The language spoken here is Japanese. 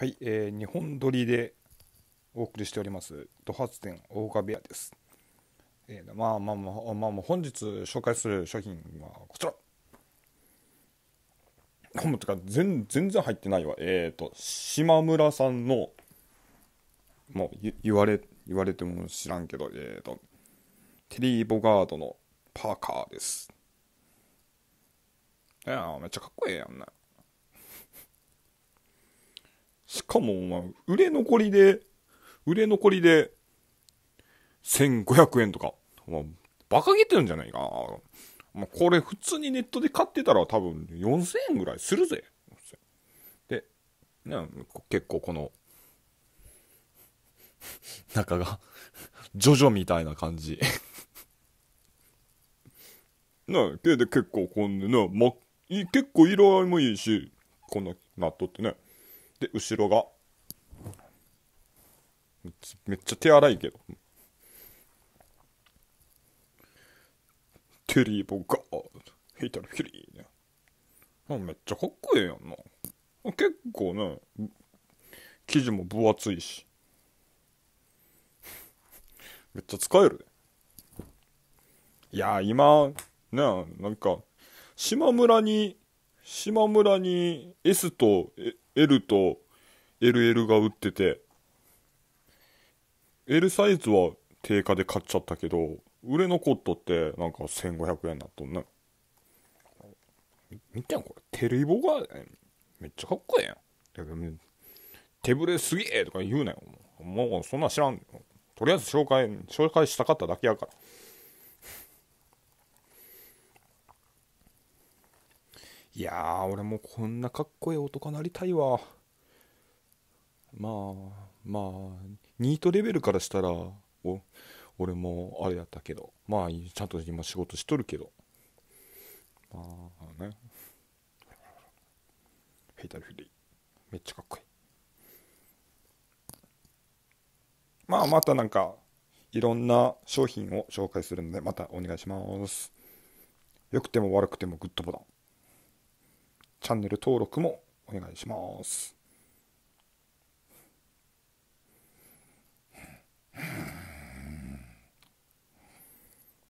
はい、えー、日本撮りでお送りしております、ド発展大岡部屋です。えー、まあまあまあ、まあ、本日紹介する商品はこちら。本部とか全全然入ってないわ。えっ、ー、と、島村さんの、もう言われ、言われても知らんけど、えっ、ー、と、テリー・ボガードのパーカーです。いやめっちゃかっこええやんな、しかも、まあ、売れ残りで、売れ残りで、1500円とか。まあ、バカげてるんじゃないかな。まあ、これ普通にネットで買ってたら多分4000円ぐらいするぜ。で、ね、結構この、中がジョジョみたいな感じ なで、で結構こんな、ま、結構色合いもいいし、こんな納豆ってね。で後ろがめっちゃ手荒いけどテリーボガーヘイタルヒリーねめっちゃかっこええやんな結構ね生地も分厚いし めっちゃ使えるいや今ねなんか島村に島村に S と L と LL が売ってて、L サイズは定価で買っちゃったけど、売れ残っとってなんか1500円になっとんね。見てんこれ、テレビがめっちゃかっこええやん。手ぶれすげえとか言うなよ。もうそんな知らん。とりあえず紹介、紹介したかっただけやから。いやー、俺もこんなかっこいい男なりたいわ。まあ、まあ、ニートレベルからしたら、お俺もあれやったけど、まあ、ちゃんと今仕事しとるけど。まあね。ヘイタルフリー。めっちゃかっこいい。まあ、またなんか、いろんな商品を紹介するので、またお願いします。良くても悪くてもグッドボタン。チャンネル登録もお願いします。